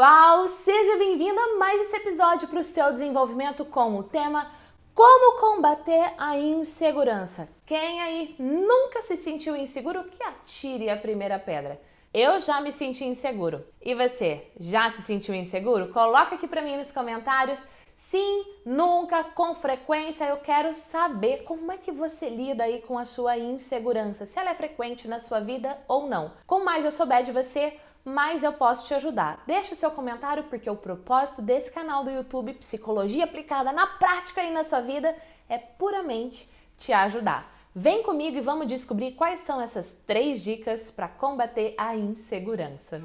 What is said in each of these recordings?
Uau! Seja bem-vindo a mais esse episódio para o seu desenvolvimento com o tema Como combater a insegurança. Quem aí nunca se sentiu inseguro, que atire a primeira pedra. Eu já me senti inseguro. E você, já se sentiu inseguro? Coloca aqui para mim nos comentários. Sim, nunca, com frequência, eu quero saber como é que você lida aí com a sua insegurança, se ela é frequente na sua vida ou não. Com mais eu souber de você, mas eu posso te ajudar. Deixe seu comentário porque o propósito desse canal do YouTube Psicologia aplicada na prática e na sua vida é puramente te ajudar. Vem comigo e vamos descobrir quais são essas três dicas para combater a insegurança.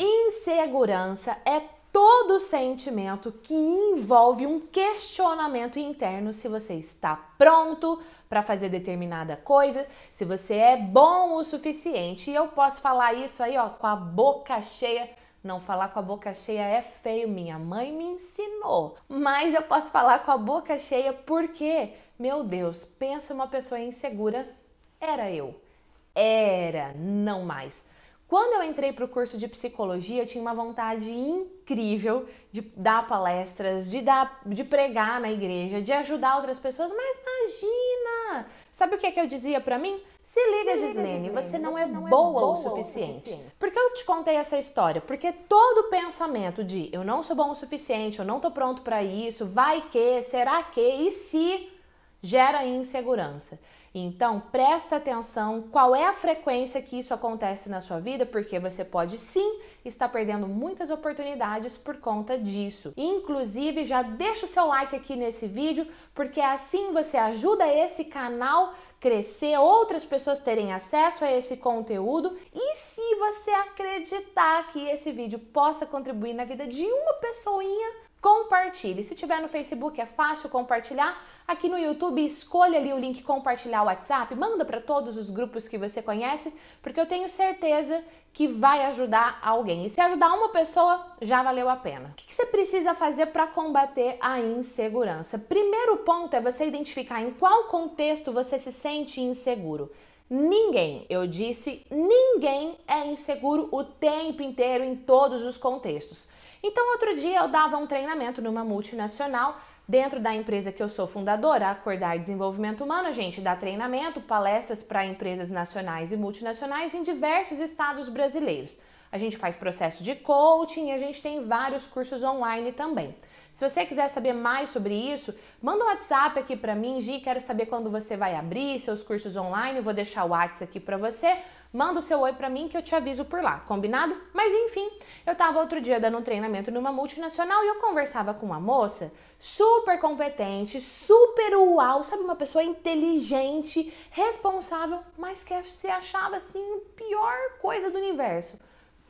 Insegurança é todo sentimento que envolve um questionamento interno se você está pronto para fazer determinada coisa, se você é bom o suficiente. E eu posso falar isso aí, ó, com a boca cheia. Não falar com a boca cheia é feio, minha mãe me ensinou. Mas eu posso falar com a boca cheia porque, meu Deus, pensa uma pessoa insegura. Era eu. Era, não mais. Quando eu entrei para o curso de psicologia, eu tinha uma vontade incrível de dar palestras, de, dar, de pregar na igreja, de ajudar outras pessoas, mas imagina! Sabe o que, é que eu dizia para mim? Se liga, Gislene, você, você não é não boa, é boa o, suficiente. o suficiente. Por que eu te contei essa história? Porque todo pensamento de eu não sou bom o suficiente, eu não tô pronto para isso, vai que, será que, e se gera insegurança. Então, presta atenção qual é a frequência que isso acontece na sua vida, porque você pode sim estar perdendo muitas oportunidades por conta disso. Inclusive, já deixa o seu like aqui nesse vídeo, porque assim você ajuda esse canal crescer, outras pessoas terem acesso a esse conteúdo. E se você acreditar que esse vídeo possa contribuir na vida de uma pessoinha, compartilhe. Se tiver no Facebook é fácil compartilhar. Aqui no YouTube escolha ali o link compartilhar WhatsApp, manda para todos os grupos que você conhece, porque eu tenho certeza que vai ajudar alguém. E se ajudar uma pessoa, já valeu a pena. O que você precisa fazer para combater a insegurança? Primeiro ponto é você identificar em qual contexto você se sente inseguro. Ninguém, eu disse, ninguém é inseguro o tempo inteiro em todos os contextos. Então, outro dia eu dava um treinamento numa multinacional dentro da empresa que eu sou fundadora, Acordar Desenvolvimento Humano, a gente dá treinamento, palestras para empresas nacionais e multinacionais em diversos estados brasileiros a gente faz processo de coaching e a gente tem vários cursos online também. Se você quiser saber mais sobre isso, manda um WhatsApp aqui para mim, Gi, quero saber quando você vai abrir seus cursos online, vou deixar o WhatsApp aqui para você. Manda o seu oi para mim que eu te aviso por lá, combinado? Mas enfim, eu tava outro dia dando um treinamento numa multinacional e eu conversava com uma moça super competente, super uau, sabe, uma pessoa inteligente, responsável, mas que se achava assim a pior coisa do universo.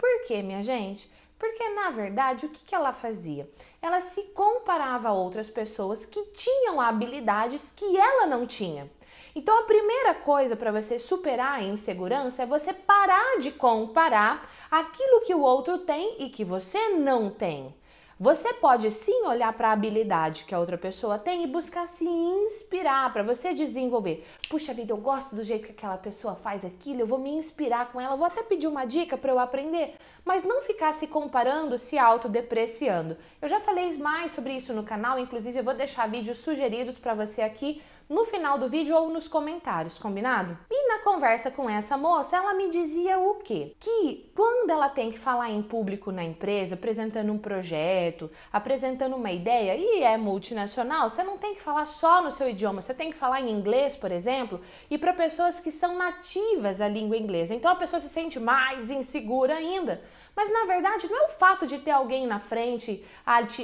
Por quê, minha gente? Porque na verdade o que, que ela fazia? Ela se comparava a outras pessoas que tinham habilidades que ela não tinha. Então a primeira coisa para você superar a insegurança é você parar de comparar aquilo que o outro tem e que você não tem. Você pode sim olhar para a habilidade que a outra pessoa tem e buscar se inspirar para você desenvolver. Puxa vida, eu gosto do jeito que aquela pessoa faz aquilo, eu vou me inspirar com ela, vou até pedir uma dica para eu aprender, mas não ficar se comparando, se autodepreciando. Eu já falei mais sobre isso no canal, inclusive eu vou deixar vídeos sugeridos para você aqui no final do vídeo ou nos comentários, combinado? E na conversa com essa moça, ela me dizia o quê? Que quando ela tem que falar em público na empresa, apresentando um projeto, apresentando uma ideia, e é multinacional, você não tem que falar só no seu idioma, você tem que falar em inglês, por exemplo, e para pessoas que são nativas da língua inglesa. Então a pessoa se sente mais insegura ainda. Mas na verdade não é o fato de ter alguém na frente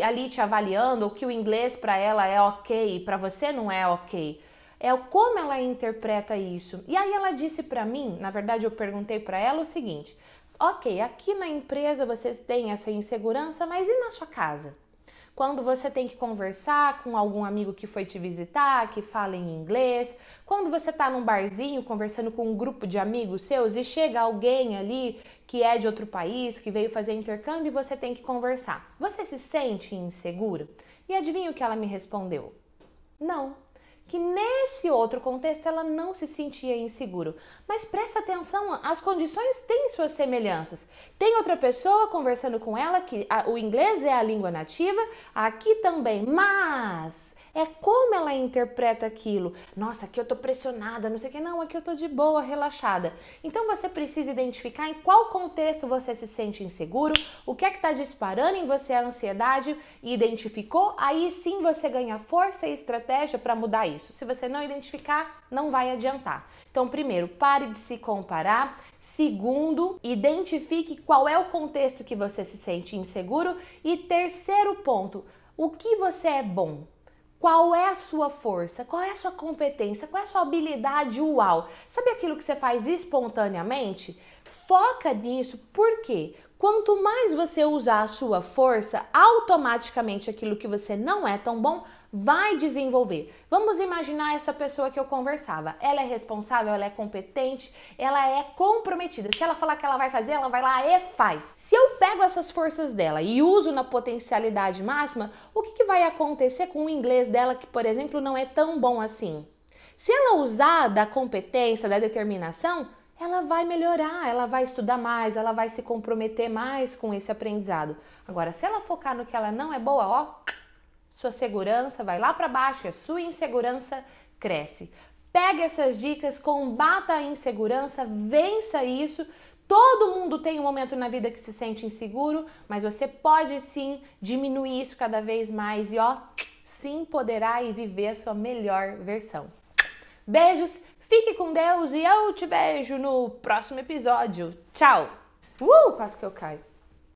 ali te avaliando ou que o inglês para ela é ok e para você não é ok. É como ela interpreta isso. E aí ela disse para mim, na verdade eu perguntei para ela o seguinte: ok, aqui na empresa vocês têm essa insegurança, mas e na sua casa? quando você tem que conversar com algum amigo que foi te visitar, que fala em inglês, quando você está num barzinho conversando com um grupo de amigos seus e chega alguém ali que é de outro país, que veio fazer intercâmbio e você tem que conversar. Você se sente inseguro? E adivinha o que ela me respondeu? Não que nesse outro contexto ela não se sentia inseguro. Mas presta atenção, as condições têm suas semelhanças. Tem outra pessoa conversando com ela que a, o inglês é a língua nativa, aqui também, mas é como ela interpreta aquilo. Nossa, aqui eu tô pressionada, não sei o que, não, aqui eu tô de boa, relaxada. Então você precisa identificar em qual contexto você se sente inseguro, o que é que tá disparando em você a ansiedade e identificou, aí sim você ganha força e estratégia para mudar isso. Se você não identificar, não vai adiantar. Então, primeiro, pare de se comparar. Segundo, identifique qual é o contexto que você se sente inseguro. E terceiro ponto, o que você é bom? Qual é a sua força? Qual é a sua competência? Qual é a sua habilidade uau? Sabe aquilo que você faz espontaneamente? Foca nisso, porque quanto mais você usar a sua força, automaticamente aquilo que você não é tão bom vai desenvolver. Vamos imaginar essa pessoa que eu conversava. Ela é responsável, ela é competente, ela é comprometida. Se ela falar que ela vai fazer, ela vai lá e faz. Se eu pego essas forças dela e uso na potencialidade máxima, o que, que vai acontecer com o inglês dela, que, por exemplo, não é tão bom assim? Se ela usar da competência, da determinação, ela vai melhorar, ela vai estudar mais, ela vai se comprometer mais com esse aprendizado. Agora, se ela focar no que ela não é boa, ó, sua segurança vai lá para baixo e é a sua insegurança cresce. Pega essas dicas, combata a insegurança, vença isso. Todo mundo tem um momento na vida que se sente inseguro, mas você pode sim diminuir isso cada vez mais e ó, se empoderar e viver a sua melhor versão. Beijos, fique com Deus e eu te beijo no próximo episódio. Tchau! Uh, quase que eu caio.